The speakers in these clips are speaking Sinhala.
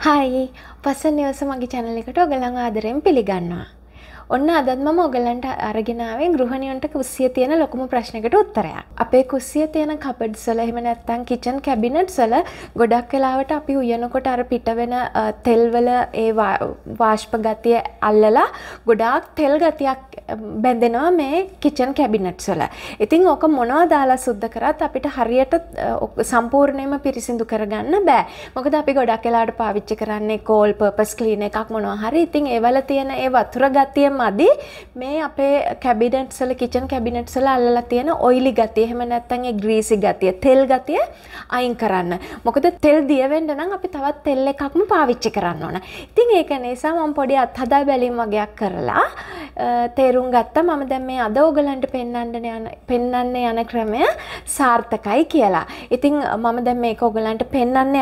හයි පස නිවස මගේ චැනල එකට ඔගලං ආදරෙන් පිළිගන්නවා. ඔන්න අදත් මම ඔගලන්ට අරගෙනාවෙන් ගෘහණියන්ට කුස්සිය තියෙන ලොකුම ප්‍රශ්නකට උත්තරයා. අපේ කුස්සිය තියෙන කපඩ් සල එහෙම නැත්තං කිචන් කැබිනට් සල ගොඩක් වෙලාවට අපි උයනකොට අර පිට වෙන තෙල්වල ඒ වාශ්ප ගතිය අල්ලලා ගොඩාක් තෙල් ගතියක් බැඳෙනවා මේ කිචන් කැබිනට් සල. ඉතින් ඕක මොනවා දාලා සුද්ද කරත් අපිට හරියට සම්පූර්ණයම පිරිසිදු කරගන්න බෑ මොකද අපි ගොඩක් වෙලාට පාවිච්චි කරන්නේ කෝල් පර්පස් කලීන එකක් මොනවා හරි ඉතින් ඒවල තියෙන ඒ වතුර ගතියම මදි මේ අපේ කැබිනට්සල කිචන් කැබිනට්සල අල්ලලා තියෙන ඔයිලි ගතිය එහෙම නැත්නම් ඒ ග්‍රීසි ගතිය තෙල් ගතිය අයින් කරන්න. මොකද තෙල් දිය වෙන්න නම් අපි තවත් තෙල් එකක්ම පාවිච්චි කරන්න ඕන. ඉතින් ඒක නිසා මම පොඩි අත්හදා බැලීම් වගේක් කරලා තේරුම් ගත්තා මම දැන් මේ අද ඕගලන්ට පෙන්වන්න යන පෙන්වන්න යන ක්‍රමය සාර්ථකයි කියලා. ඉතින් මම දැන් මේක ඕගලන්ට පෙන්වන්න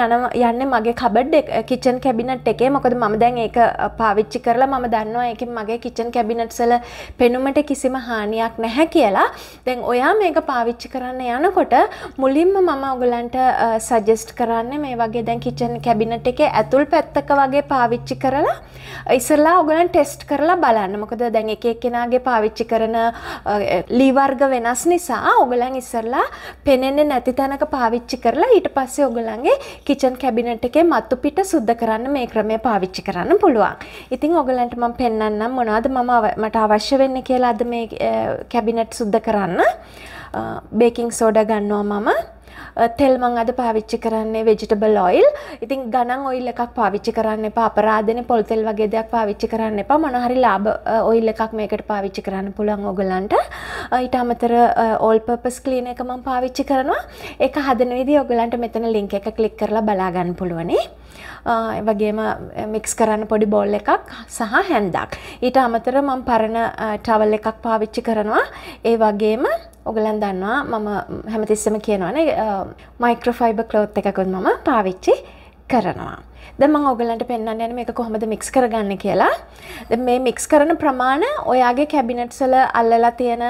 යන්නේ මගේ කබඩ් කිචන් කැබිනට් එකේ මොකද මම දැන් ඒක පාවිච්චි කරලා මම දන්නවා ඒකෙන් මගේ කිචන් කිචන් කැබිනට්සල පෙනුමට කිසිම හානියක් නැහැ කියලා දැන් ඔයා මේක පාවිච්චි කරන්න යනකොට මුලින්ම මම ඔගලන්ට සජෙස්ට් කරන්න මේ වගේ දැන් කිචන් කැබිනට එක ඇතුල් පැත්තක වගේ පාවිච්චි කරලා ඉස්සල්ලා ඔගලන් ටෙස්ට් කරලා බලන්න මොකද දැන් එක කෙනාගේ පාවිච්චි කරන ලීවර්ග වෙනස් නිසා ඔගලන් ඉස්සරලා පෙනෙන්නේ නැති තැනක පාවිච්චි කරලා ඊට පස්සේ ඔගලන්ගේ කිචන් කැබිනට් එකේ මත්තු පිට සුද්ධ කරන්න මේ ක්‍රමය පාවිච්චි කරන්න පුළුවන්. ඉතින් ඔගලන්ට මම පෙන්වන්නම් මොනවද මම මට අවශ්‍ය වෙන්න කියලා අද මේ කැබිනට් සුද්ධ කරන්න බේකින් සෝඩ ගන්නවා මම තෙල්මං අද පාවිච්චි කරන්නේ වෙජිටබල් ඔයිල් ඉතින් ගණන් ඔයිල් එකක් පාවිච්චි කරන්න එපා අපරාධන පොල් තෙල් වගේ දෙයක් පාවිච්චි කරන්න එපා මොනහරි ලාභ ඔයිල් එකක් මේකට පාවිච්චි කරන්න පුළුවන් ඔයගලන්ට ඊට අමතර ඕල් පර්පස් ක්ලීන එක මම පාවිච්චි කරනවා ඒක හදන විදිහ ඔයගලන්ට මෙතන ලින්ක් එක ක්ලික් කරලා බලා ගන්න පුළුවනේ වගේම මික්ස් කරන්න පොඩි බොල් එකක් සහ හැන්දක්. ඊට අමතර මම පරණ ටවල් එකක් පාවිච්චි කරනවා ඒ වගේම ඔගලන් දන්නවා මම හැමතිස්සම කියනවනේ මයික්‍රෆයිබ කලෝත් එකකුත් මම පාවිච්චි කරනවා. දැන් මම ඔයගලන්ට පෙන්වන්න යන්නේ මේක කොහොමද මික්ස් කරගන්න කියලා. දැන් මේ මික්ස් කරන ප්‍රමාණය ඔයාගේ කැබිනට්ස් වල අල්ලලා තියෙන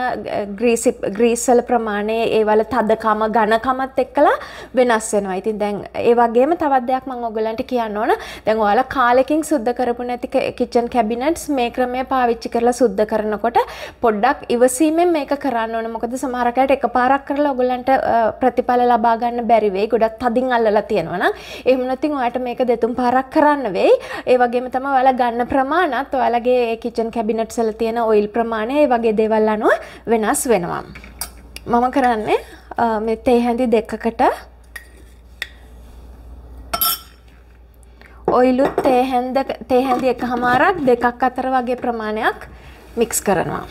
ග්‍රීස් ග්‍රීස් වල ප්‍රමාණය ඒ වල තදකම ඝනකමත් එක්කලා වෙනස් වෙනවා. ඉතින් දැන් ඒ වගේම තවත් දෙයක් මම ඔයගලන්ට කියන්න ඕන. දැන් ඔයාලා කාලෙකින් සුද්ධ කරපු නැති කිචන් කැබිනට්ස් මේ ක්‍රමය පාවිච්චි කරලා සුද්ධ කරනකොට පොඩ්ඩක් ඉවසීමෙන් මේක කරන්න ඕන. මොකද සමහර කයට එකපාරක් කරලා ඔයගලන්ට ප්‍රතිඵල ලබා ගන්න බැරි වෙයි. ගොඩක් තදින් අල්ලලා තියෙනවා නම්. එහෙම නැත්නම් ඔයාලට මේක දෙතුන් තුන් පාරක් කරන්න වෙයි ඒ වගේම තම ඔයාලා ගන්න ප්‍රමාණත් ඔයාලගේ කිචන් කැබිනට් සල තියෙන ඔයිල් ප්‍රමාණය ඒ වගේ දේවල් අනුව වෙනස් වෙනවා මම කරන්නේ මේ තේ හැඳි දෙකකට ඔයිලුත් තේ හැඳි එක හමාරක් දෙකක් අතර වගේ ප්‍රමාණයක් මික්ස් කරනවා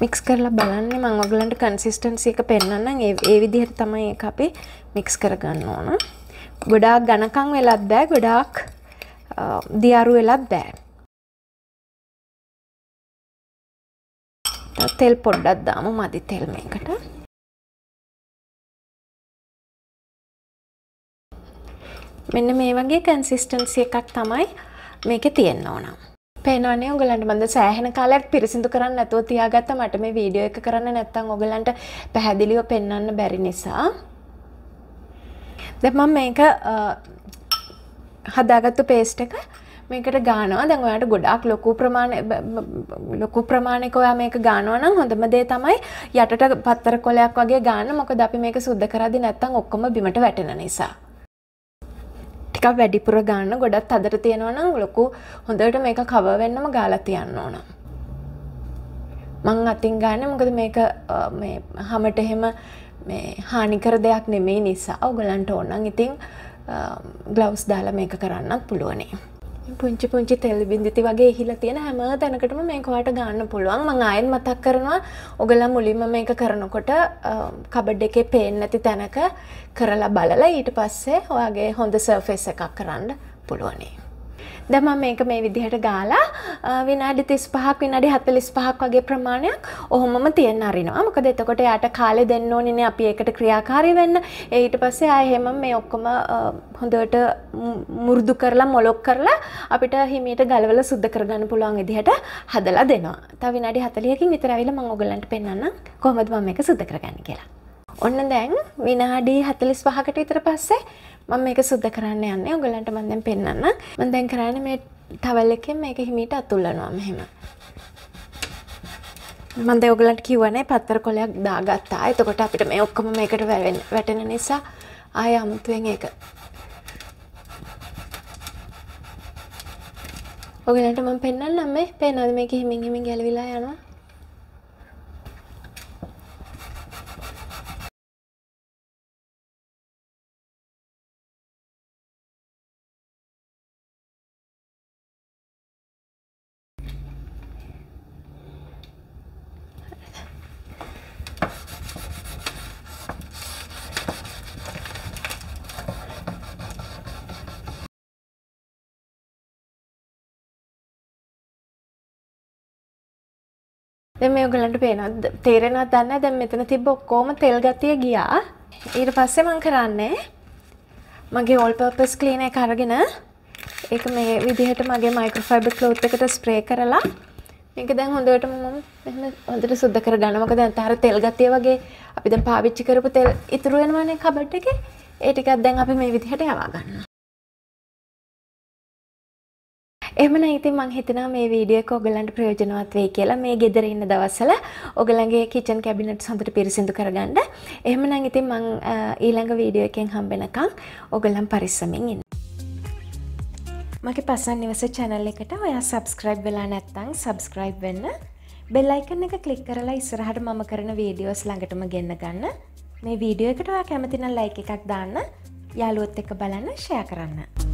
මික්ස් කරලා බලන්න මං ඔගලන්ට කන්සිස්ටන්සි එක පෙන්වන්න ඒ විදිහට තමයි ඒක අපි මික්ස් කරගන්න ඕන. ගොඩාක් ඝනකම් වෙලත් බෑ ගොඩාක් දියරු වෙලත් බෑ. තෙල් පොඩ්ඩක් දාමු මදි තෙල් මේකට. මෙන්න මේ වගේ කන්සිස්ටන්සි එකක් තමයි මේක තියෙන්න ඕන. පේනවනේ උගලන්ට මද සෑහෙන කාලයක් පිරිසිදු කරන්න ඇතුව තියාගත්ත මට මේ වීඩියෝ එක කරන්න නැත්තං ඔගලන්ට පැහැදිලිව පෙන්න්න බැරි නිසා. දෙමම් මේක හදාගත්තු පේස්ට එක මේකට ගානවා දැන් ඔයාට ගොඩක් ලොකු ප්‍රමාණ ලොකු ප්‍රමාණයක ඔයා මේක ගානවා නම් හොඳම දේ තමයි යටට පත්තර කොලයක් වගේ ගාන මොකද අපි මේක සුද්ධ කරදි නැත්තම් ඔක්කොම බිමට වැටෙන නිසා ටික වැඩිපුර ගන්න ගොඩත් අදර තියෙනවනම් ලොකු හොඳට මේක කවවෙන්නම ගාලා තියන්න ඕනම්. මං අතින් ගන්න මොකද මේක හමට එහෙම හානිකර දෙයක් නෙමේ නිසා ඔගලන්ට ඕන්නන් ඉතිං ග්ලවස් දාල මේක කරන්නත් පුළුවනේ. පුංචි පුංචි තෙල් බිඳිති වගේ හිලා තියෙන හැම තැනකටම මේ කොට ගන්න පුළුවන් මං ආයෙන් මතක් කරනවා ඔගලා මුලින්ම මේක කරනකොට කබඩ් එකේ පේන්න ඇති තැනක කරලා බලලා ඊට පස්සේ ඔයාගේ හොඳ සර්ෆෙස් එකක් කරන්න පුළුවනේ දැම මේක මේ විදිහට ගාලා විනාඩි තිස් පහක් විනාඩි හතලිස් පහක් වගේ ප්‍රමාණයක් ඔහොම තියෙන් අරිනවා මොකද එතකොට යට කාලෙ දෙන්න ඕනින අපි ඒකට ක්‍රියාකාරී වෙන්න ඊට පස්සේ අයහෙම මේ ඔක්කොම හොඳට මුරුදු කරලා මොලොක් කරලා අපිට හිමීට ගලවල සුද්ද කරගන්න පුළුවන් විදිහට හදලා දෙනවා තව විනාඩි හතලියකින් විතර ඇවිල්ලා මම ඔයගලන්ට පෙන්වන්නම් කොහොමද මම මේක සුද්ද කරගන්නේ කියලා ඔන්න දැන් විනාඩි 45කට විතර පස්සේ මම මේක සුද්ධ කරන්න යන්නේ. ඔයගලන්ට මම දැන් පෙන්වන්නම්. මම දැන් කරන්නේ මේ towel එකෙන් මේක හිමීට අතුල්ලනවා මෙහෙම. මම දැන් ඔයගලන්ට කිව්වනේ පත්තර කොලයක් දාගත්තා. එතකොට අපිට මේ ඔක්කොම මේකට වැටෙන නිසා ආය අමුතුවෙන් ඒක ඔගලන්ට මම පෙන්වන්නම් මේ පේනවද මේක හිමින් හිමින් ගැලවිලා යනවා මේ ඔගලන්ට පේනොත් තේරෙනත් දන්න දැම් මෙතන තිබ ඔක්කෝම තෙල්ගතිය ගියා ඊට පස්සේ මං කරන්නේ මගේ ඕල් පර්පස් කලීනය කරගෙන ඒක මේ විදිහට මගේ මයිකෝෆයිබ ලෝත් එකට ස්ප්‍රේ කරලා මේක දැන් හොඳට මම හොඳට සුද්ද කර ගනමක දැන් තර තෙල්ගතිය වගේ අපි දැන් පාවිච්චි කරපු තෙල් ඉතුරුවෙනවානේ කබට් එක ඒටිකත් දැන් අපි මේ විදිහට යවා ගන්න එහමන ඉතින් මං හිතන මේ වීඩියක ඔගලන්ට ප්‍රයෝජනවත් වේ කියලා මේ ගෙදර ඉන්න දවසල ඔගලන්ගේ කිචන් කැබිනට් සඳට පිරිසිදු කරගන්න එහමනං ඉතින් මං ඊළඟ වීඩියෝ එකෙන් හම්බෙනකං ඔගලම් පරිස්සමින් ඉන්න මගේ පසන් නිවස චැනල් එකට ඔයා සබස්ක්‍රයිබ් වෙලා නැත්තං සබස්ක්‍රයිබ් වෙන්න බෙල්ලයිකන්න එක කලික් කරලා ඉස්සරහට මම කරන වීඩියෝස් ළඟටම ගෙන්න්න ගන්න මේ වීඩියෝ එකට ඔයා කැමතින ලයි එකක් දාන්න යාලුවොත් එක බලන්න ෂය කරන්න.